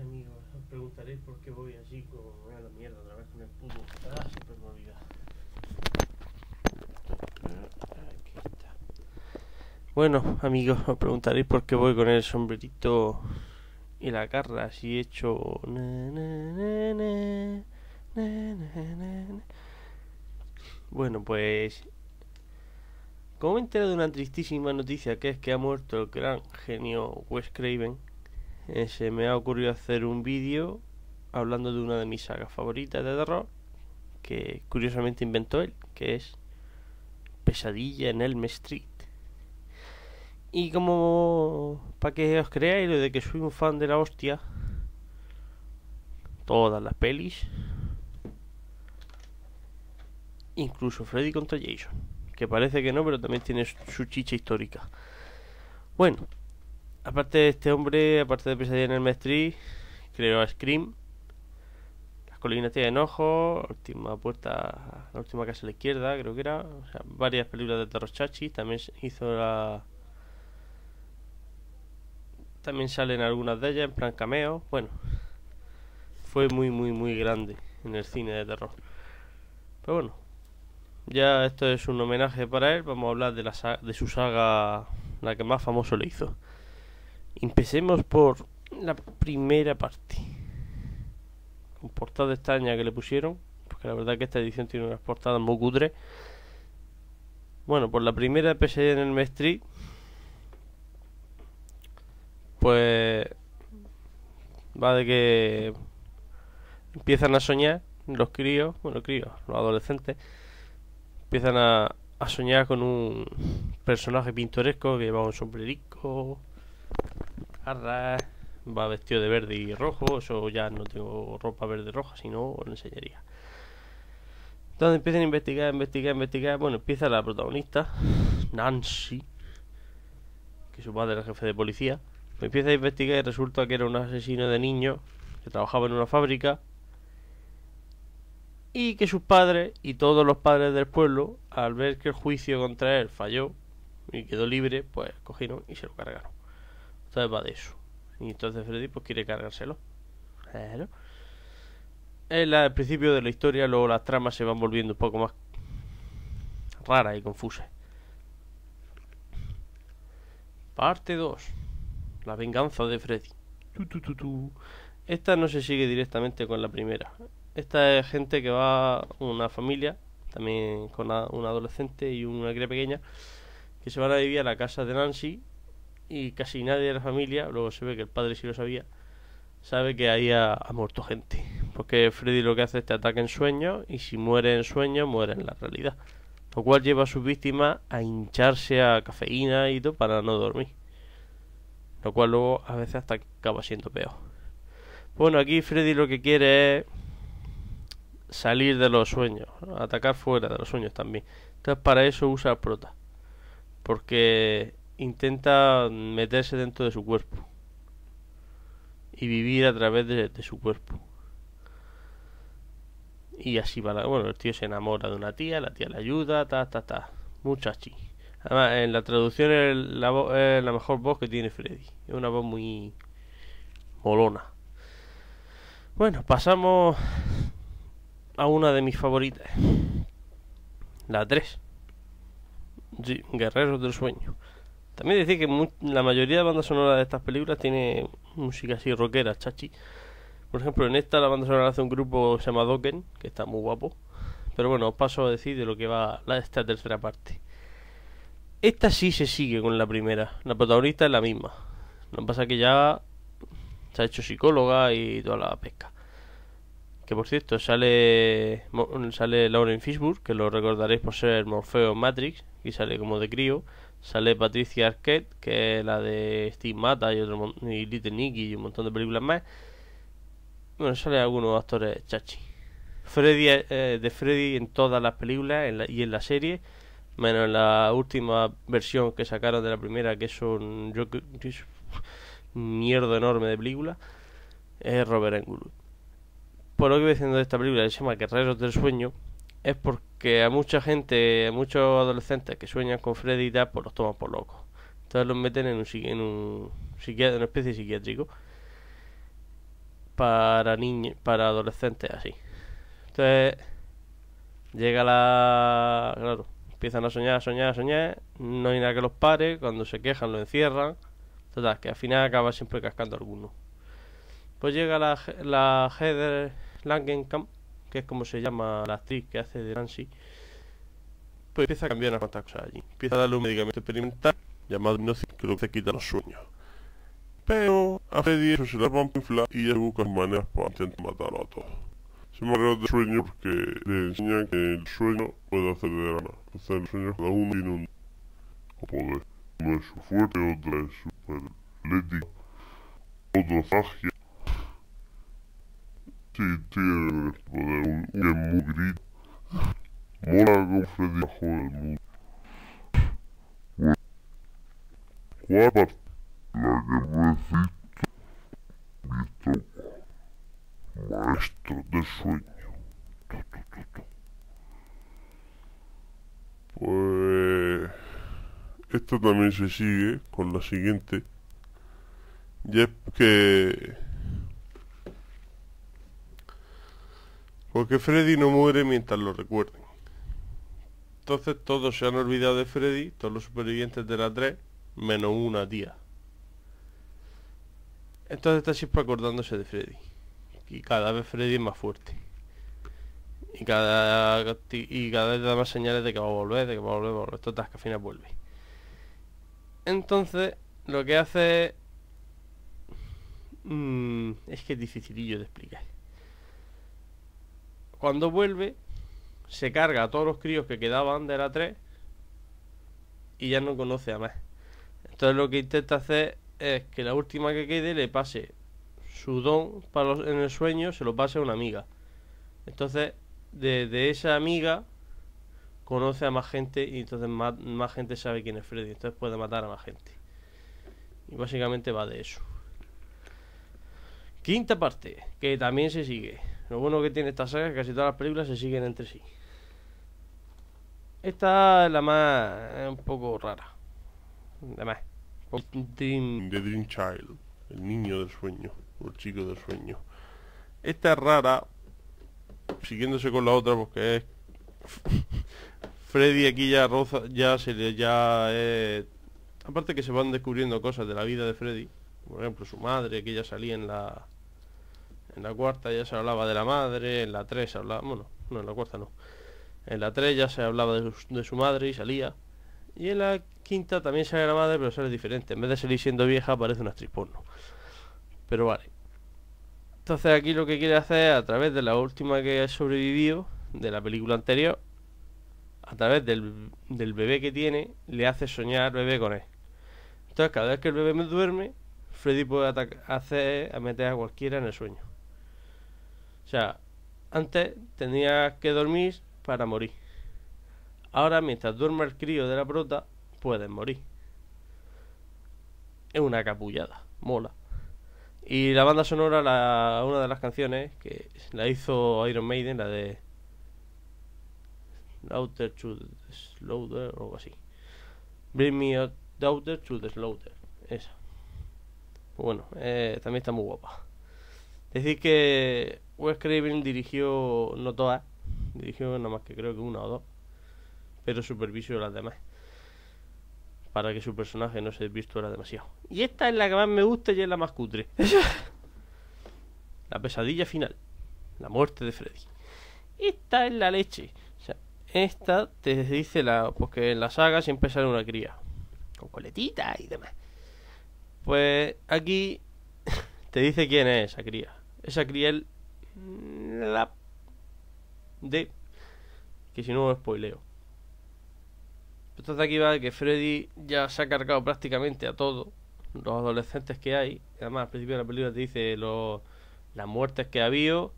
amigos, os preguntaréis por voy así mierda otra vez con el puto. Ah, Bueno, amigos, os preguntaréis por qué voy con el sombrerito y la garra así hecho. bueno, pues. Como me enterado de una tristísima noticia que es que ha muerto el gran genio Wes Craven eh, se me ha ocurrido hacer un vídeo hablando de una de mis sagas favoritas de terror que curiosamente inventó él, que es Pesadilla en Elm Street. Y como para que os creáis lo de que soy un fan de la hostia, todas las pelis, incluso Freddy contra Jason, que parece que no, pero también tiene su chicha histórica. Bueno, aparte de este hombre, aparte de Pesadilla en el Mestri, creó a Scream, Las Colinas de Enojo, Última Puerta, La Última Casa a la Izquierda, creo que era, varias películas de terror chachi, también hizo la... También salen algunas de ellas en plan cameo, bueno, fue muy, muy, muy grande en el cine de terror. Pero bueno, ya esto es un homenaje para él, vamos a hablar de, de su saga, la que más famoso le hizo. Empecemos por la primera parte. Un portada extraña que le pusieron. Porque la verdad que esta edición tiene unas portadas muy cutre. Bueno, por la primera PC en el Mestri. Pues. Va de que. Empiezan a soñar los críos, bueno, críos, los adolescentes. Empiezan a, a soñar con un personaje pintoresco que lleva un sombrerico va vestido de verde y rojo, eso ya no tengo ropa verde y roja, sino enseñaría. Entonces empiezan a investigar, investigar, investigar. Bueno, empieza la protagonista, Nancy, que su padre era jefe de policía. empieza a investigar y resulta que era un asesino de niños que trabajaba en una fábrica y que sus padres y todos los padres del pueblo, al ver que el juicio contra él falló y quedó libre, pues cogieron y se lo cargaron. Entonces va de eso. Y entonces Freddy pues quiere cargárselo. Claro. Es el principio de la historia, luego las tramas se van volviendo un poco más raras y confusas. Parte 2. La venganza de Freddy. Esta no se sigue directamente con la primera. Esta es gente que va, una familia, también con una, adolescente y una cría pequeña, que se van a vivir a la casa de Nancy y casi nadie de la familia, luego se ve que el padre sí lo sabía, sabe que ahí ha, muerto gente. Porque Freddy lo que hace es te ataca en sueño... y si muere en sueño... muere en la realidad. Lo cual lleva a sus víctimas a hincharse a cafeína y todo para no dormir. Lo cual luego a veces hasta acaba siendo peor. Bueno, aquí Freddy lo que quiere es salir de los sueños, atacar fuera de los sueños también. Entonces para eso usa prota. Porque intenta meterse dentro de su cuerpo y vivir a través de, su cuerpo. Y así va la, Bueno, el tío se enamora de una tía, la tía le ayuda, ta, ta, ta. Muchachi. Además, en la traducción es la, es la mejor voz que tiene Freddy. Es una voz muy molona. Bueno, pasamos a una de mis favoritas. La 3. Guerreros del Sueño. También decir que la mayoría de bandas sonoras de estas películas tiene música así rockera, chachi. Por ejemplo, en esta la banda sonora hace un grupo que se llama Dokken, que está muy guapo. Pero bueno, os paso a decir de lo que va la, esta tercera parte. Esta sí se sigue con la primera. La protagonista es la misma. Lo que pasa es que ya se ha hecho psicóloga y toda la pesca. Que por cierto, sale, sale Lauren Fishburne, que lo recordaréis por ser Morfeo Matrix, y sale como de crío. Sale Patricia Arquette, que es la de Steve y, otro, y Little Nicky y un montón de películas más. Bueno, sale algunos actores chachi. Freddy eh, eh de Freddy en todas las películas y en la serie, menos en la última versión que sacaron de la primera, que es un, mierdo enorme de película, es Robert Englund. Por lo que voy diciendo de esta película, que se llama Guerreros del Sueño, es porque que a mucha gente, a muchos adolescentes que sueñan con Freddy y tal, pues los toman por locos. Entonces los meten en un, en un una especie de psiquiátrico para niños, para adolescentes así. Entonces llega la, claro, empiezan a soñar, soñar, soñar, no hay nada que los pare, cuando se quejan lo encierran, total que al final acaba siempre cascando alguno. Pues llega la, la Heather Langenkamp que es como se llama la actriz que hace de Nancy, pues empieza a cambiar unas cuantas cosas allí. Empieza a darle un medicamento experimental llamado hipnosis que lo que se quita los sueños. Pero a Freddy eso se la van a inflar y ya busca maneras para intentar matarlo a todos. Se me de sueño porque le enseñan que el sueño puede hacer de gana. Entonces el sueño cada uno tiene un poder. Uno es fuerte, otro es super otro es ágil Sí, tiene el poder muy gris. Mola que un del mundo. la que me visto, visto, maestro de sueño. Pues esto también se sigue con la siguiente. Y es que Porque Freddy no muere mientras lo recuerden. Entonces todos se han olvidado de Freddy, todos los supervivientes de la 3, menos una tía. Entonces está siempre acordándose de Freddy. Y cada vez Freddy es más fuerte. Y cada, y cada vez da más señales de que va a volver, de que va a volver, a que al final vuelve. Entonces, lo que hace... es mm, que es dificilillo de explicar. Cuando vuelve, se carga a todos los críos que quedaban de la 3 y ya no conoce a más. Entonces lo que intenta hacer es que la última que quede le pase su don para en el sueño, se lo pase a una amiga. Entonces, de, de esa amiga conoce a más gente y entonces más, más, gente sabe quién es Freddy. Entonces puede matar a más gente. Y básicamente va de eso. Quinta parte, que también se sigue. Lo bueno que tiene esta saga es que casi todas las películas se siguen entre sí. Esta es la más. un poco rara. La The Dream Child. El niño del sueño. O el chico del sueño. Esta es rara. Siguiéndose con la otra porque es. Freddy aquí ya roza. Ya se le. Ya. Eh... Aparte que se van descubriendo cosas de la vida de Freddy. Por ejemplo, su madre que ya salía en la en la cuarta ya se hablaba de la madre, en la tres se hablaba, bueno, no, en la cuarta no. En la tres ya se hablaba de su, madre y salía. Y en la quinta también sale la madre, pero sale diferente. En vez de salir siendo vieja, parece una actriz porno. Pero vale. Entonces aquí lo que quiere hacer a través de la última que ha sobrevivido, de la película anterior, a través del, bebé que tiene, le hace soñar bebé con él. Entonces cada vez que el bebé me duerme, Freddy puede hacer a meter a cualquiera en el sueño. O sea, antes tenía que dormir para morir. Ahora, mientras duerma el crío de la brota, puedes morir. Es una capullada, mola. Y la banda sonora, la, una de las canciones que la hizo Iron Maiden, la de Louder to the Slaughter o algo así. Bring me a Daughter to the Slaughter. Esa. Bueno, eh, también está muy guapa. Decir que Wes Craven dirigió, no todas, dirigió nada más que creo que una o dos, pero supervisó las demás para que su personaje no se vistuera demasiado. Y esta es la que más me gusta y es la más cutre. la pesadilla final. La muerte de Freddy. Esta es la leche. O sea, esta te dice la. porque pues en la saga siempre sale una cría. Con coletita y demás. Pues aquí te dice quién es esa cría. Esa cría la de que si no spoileo. Entonces aquí va que Freddy ya se ha cargado prácticamente a todos los adolescentes que hay. Además, al principio de la película te dice las muertes que ha habido,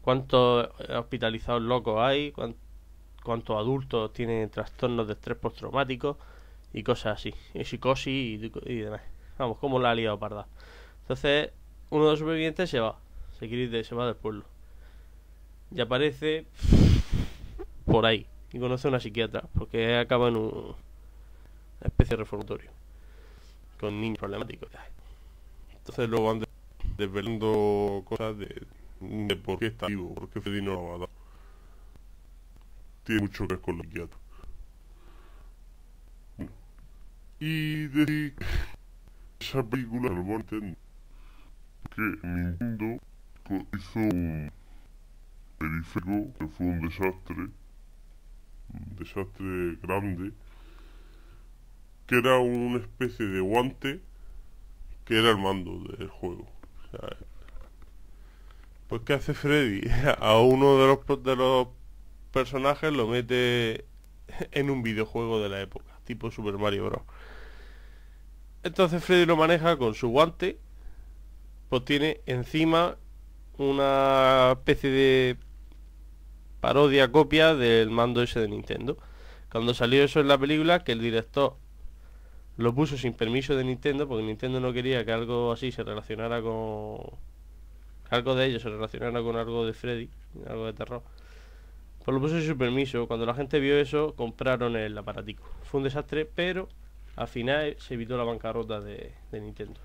cuántos hospitalizados locos hay, cuántos, adultos tienen trastornos de estrés postraumático y cosas así, y psicosis y, y demás. Vamos, como la ha liado parda. Entonces, uno de los supervivientes se va, de de semana del pueblo. Y aparece por ahí y conoce a una psiquiatra, porque acaba en un, una especie de reformatorio con niños problemáticos. Entonces luego van desvelando cosas de, de por qué está vivo, por qué Freddy no lo ha dado. Tiene mucho que ver con la psiquiatra. y de esa película no lo Que mundo hizo, un periférico que fue un desastre, un desastre grande, que era una especie de guante que era el mando del juego. pues que hace Freddy? A uno de los, de los personajes lo mete en un videojuego de la época, tipo Super Mario Bros. Entonces Freddy lo maneja con su guante, pues tiene encima una especie de parodia copia del mando ese de Nintendo. Cuando salió eso en la película, que el director lo puso sin permiso de Nintendo, porque Nintendo no quería que algo así se relacionara con... Algo de ellos se relacionara con algo de Freddy, algo de terror. Pues lo puso sin su permiso. Cuando la gente vio eso, compraron el aparatico. Fue un desastre, pero al final se evitó la bancarrota de Nintendo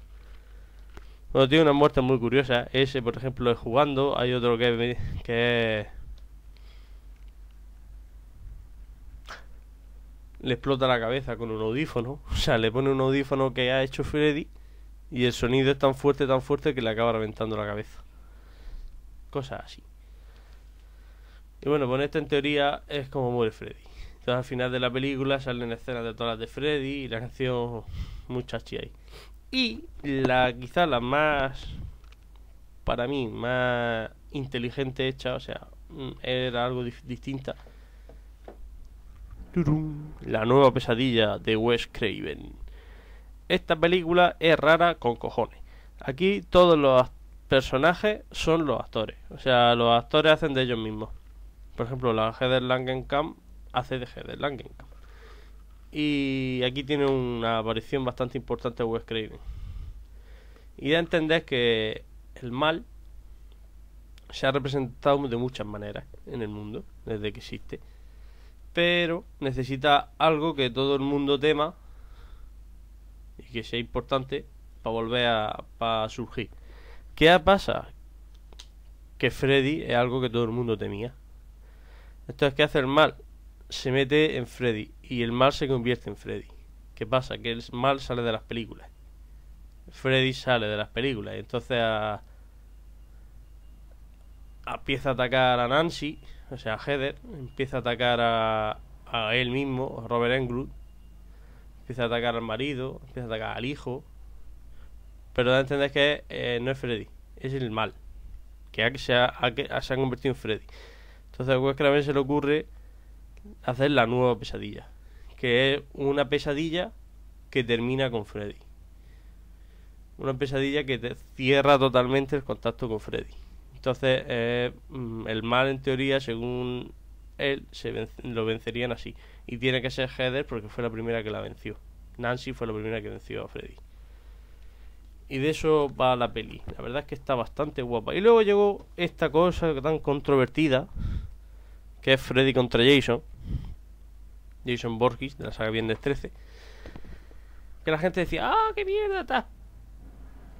tiene una muerte muy curiosa. Ese, por ejemplo, es jugando. Hay otro que, que le explota la cabeza con un audífono. O sea, le pone un audífono que ha hecho Freddy y el sonido es tan fuerte, tan fuerte que le acaba reventando la cabeza. Cosas así. Y bueno, con pues esto en teoría es como muere Freddy. Entonces al final de la película salen escenas de todas las de Freddy y la canción Muchachi ahí. Y la quizá la más, para mí, más inteligente hecha, o sea, mm, era algo distinta. La nueva pesadilla de Wes Craven. Esta película es rara con cojones. Aquí todos los personajes son los actores. O sea, los actores hacen de ellos mismos. Por ejemplo, la Heather Langenkamp hace de Heather Langenkamp. Y aquí tiene una aparición bastante importante de Wes Y da a entender que el mal se ha representado de muchas maneras en el mundo, desde que existe. Pero necesita algo que todo el mundo tema y que sea importante para volver a surgir. ¿Qué pasa? Que Freddy es algo que todo el mundo temía. Entonces, que hace el mal? se mete en Freddy y el mal se convierte en Freddy. ¿Qué pasa? Que el mal sale de las películas. Freddy sale de las películas. Y entonces empieza a atacar a Nancy, o sea, a Heather, empieza a atacar a, a él mismo, a Robert Englund, empieza a atacar al marido, empieza a atacar al hijo. Pero da a entender que eh, no es Freddy, es el mal. Que, se, ha, que se ha convertido en Freddy. Entonces a veces se le ocurre hacer la nueva pesadilla, que es una pesadilla que termina con Freddy. Una pesadilla que te cierra totalmente el contacto con Freddy. Entonces, eh, mm, el mal en teoría, según él, se lo vencerían así. Y tiene que ser Heather porque fue la primera que la venció. Nancy fue la primera que venció a Freddy. Y de eso va la peli. La verdad es que está bastante guapa. Y luego llegó esta cosa tan controvertida, que es Freddy contra Jason. Jason Borges, de la saga de 13, que la gente decía, ¡ah, qué mierda! está!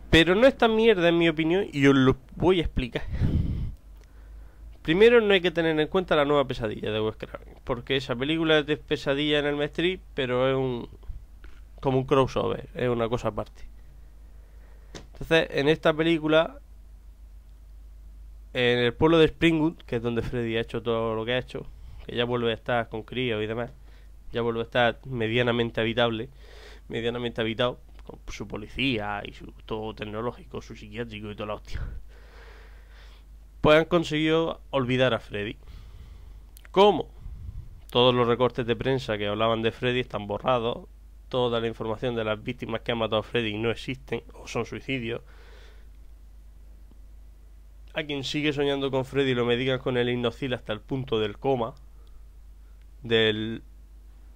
Pero no es tan mierda, en mi opinión, y os lo voy a explicar. Primero, no hay que tener en cuenta la nueva pesadilla de Wes porque esa película es de pesadilla en el Mestre pero es un. como un crossover, es una cosa aparte. Entonces, en esta película, en el pueblo de Springwood, que es donde Freddy ha hecho todo lo que ha hecho, que ya vuelve a estar con crío y demás ya vuelve a estar medianamente habitable, medianamente habitado, con su policía y su todo tecnológico, su psiquiátrico y toda la hostia. Pues han conseguido olvidar a Freddy. ¿Cómo? Todos los recortes de prensa que hablaban de Freddy están borrados, toda la información de las víctimas que han matado a Freddy no existen o son suicidios. A quien sigue soñando con Freddy lo medican con el inocil hasta el punto del coma, del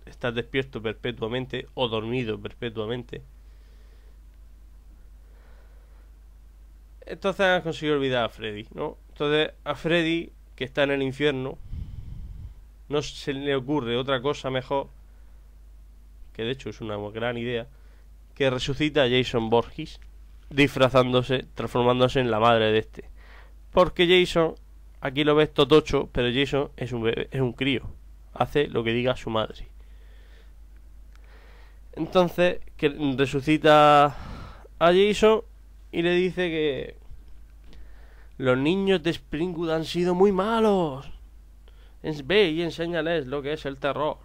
Está despierto perpetuamente o dormido perpetuamente. Entonces han conseguido olvidar a Freddy, ¿no? Entonces a Freddy, que está en el infierno, no se le ocurre otra cosa mejor, que de hecho es una gran idea, que resucita a Jason Borges disfrazándose, transformándose en la madre de este. Porque Jason, aquí lo ves totocho, pero Jason es un, es un crío. Hace lo que diga su madre. Entonces, que resucita a Jason y le dice que los niños de Springwood han sido muy malos. Ve y enséñales lo que es el terror.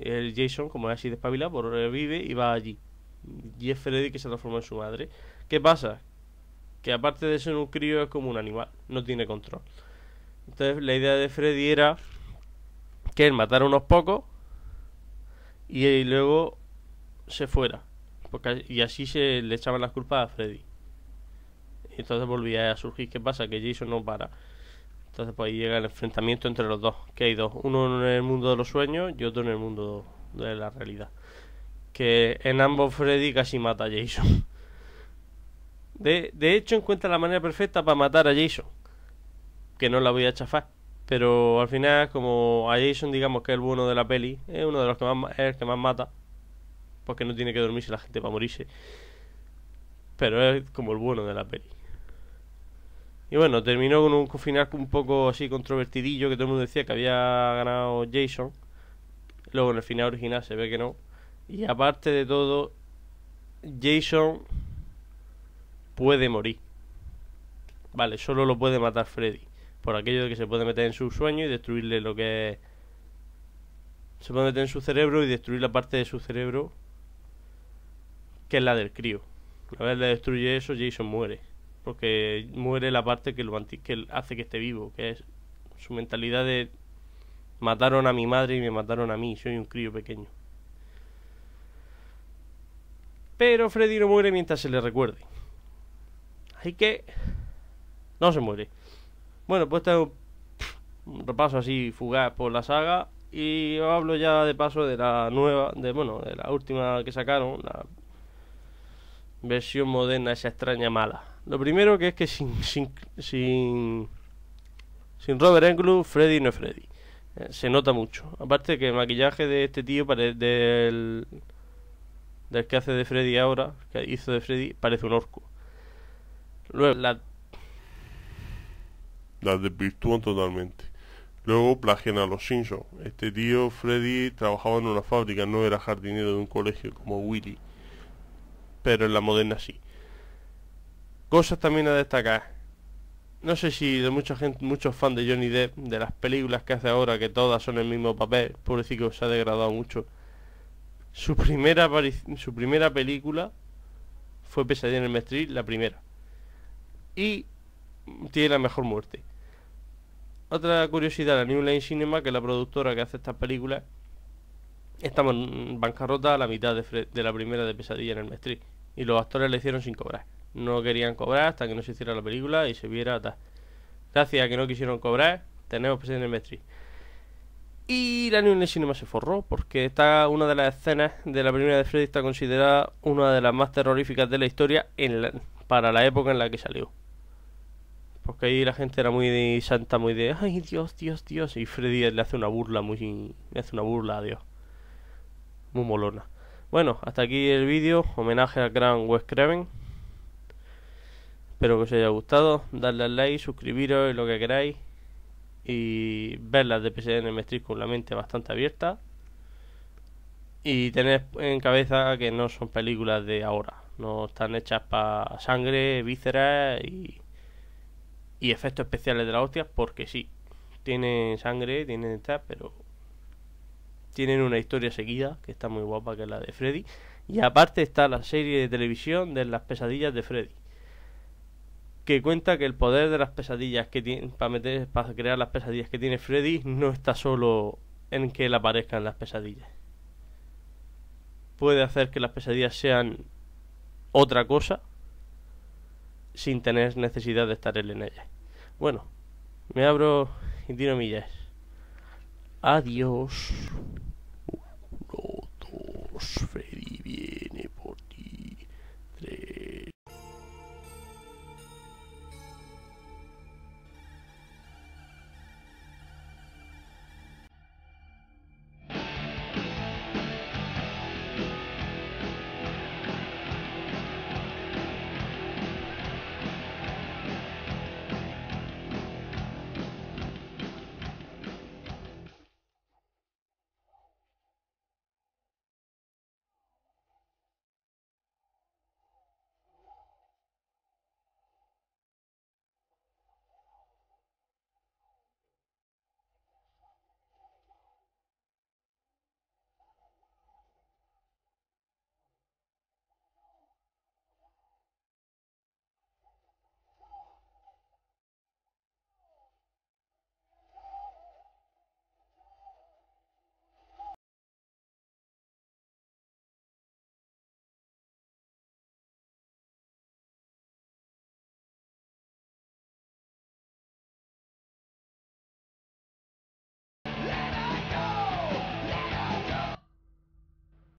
El Jason, como es así despabilado, por pues revive y va allí. Y es Freddy que se transforma en su madre. ¿Qué pasa? Que aparte de ser un crío es como un animal, no tiene control. Entonces la idea de Freddy era que él matara unos pocos y luego se fuera. Porque, y así se le echaban las culpas a Freddy. Y entonces volvía a surgir, ¿qué pasa? Que Jason no para. Entonces pues ahí llega el enfrentamiento entre los dos. Que hay dos. Uno en el mundo de los sueños y otro en el mundo de la realidad. Que en ambos Freddy casi mata a Jason. De, de hecho encuentra la manera perfecta para matar a Jason. Que no la voy a chafar. Pero al final como a Jason digamos que es el bueno de la peli. Es uno de los que más, es el que más mata porque no tiene que dormirse la gente para morirse. Pero es como el bueno de la peli. Y bueno, terminó con un final un poco así controvertidillo que todo el mundo decía que había ganado Jason. Luego en el final original se ve que no. Y aparte de todo, Jason puede morir. Vale, solo lo puede matar Freddy. Por aquello de que se puede meter en su sueño y destruirle lo que Se puede meter en su cerebro y destruir la parte de su cerebro que es la del crío. Una vez le destruye eso, Jason muere. Porque muere la parte que, lo que hace que esté vivo, que es su mentalidad de mataron a mi madre y me mataron a mí, soy un crío pequeño. Pero Freddy no muere mientras se le recuerde. Así que no se muere. Bueno, pues tengo un repaso así fugaz por la saga y hablo ya de paso de la nueva, de bueno, de la última que sacaron, versión moderna, esa extraña mala. Lo primero que es que sin, sin, sin, sin Robert Englund, Freddy no es Freddy. Eh, se nota mucho. Aparte que el maquillaje de este tío, del, del que hace de Freddy ahora, que hizo de Freddy, parece un orco. Luego, la... desvirtúan totalmente. Luego plagian a los Simpsons. Este tío Freddy trabajaba en una fábrica, no era jardinero de un colegio como Willy pero en la moderna sí. Cosas también a destacar. No sé si de mucha gente, muchos fans de Johnny Depp, de las películas que hace ahora, que todas son el mismo papel, pobrecito se ha degradado mucho. Su primera, su primera película fue Pesadilla en el Mestril, la primera. Y tiene la mejor muerte. Otra curiosidad, la New Line Cinema, que es la productora que hace estas películas, Estamos en bancarrota a la mitad de, la primera de Pesadilla en el Mestri. Y los actores le hicieron sin cobrar. No querían cobrar hasta que no se hiciera la película y se viera tal. Gracias a que no quisieron cobrar, tenemos Pesadilla en el Mestri. Y la New Cinema se forró porque está una de las escenas de la primera de Freddy está considerada una de las más terroríficas de la historia en para la época en la que salió. Porque ahí la gente era muy santa, muy de ay Dios, Dios, Dios y Freddy le hace una burla muy le hace una burla a Dios muy molona. Bueno, hasta aquí el vídeo, homenaje al gran Wes Craven. Espero que os haya gustado, darle al like, suscribiros y lo que queráis. Y ver las de PSN Metrix con la mente bastante abierta. Y tener en cabeza que no son películas de ahora, no están hechas para sangre, vísceras y, y efectos especiales de la hostia, porque sí, tienen sangre, tienen tal, pero tienen una historia seguida, que está muy guapa, que es la de Freddy. Y aparte está la serie de televisión de las pesadillas de Freddy. Que cuenta que el poder de las pesadillas que tiene, para, meter, para crear las pesadillas que tiene Freddy, no está solo en que él aparezcan las pesadillas. Puede hacer que las pesadillas sean otra cosa sin tener necesidad de estar él en ellas. Bueno, me abro y tiro millas. Adiós. je fais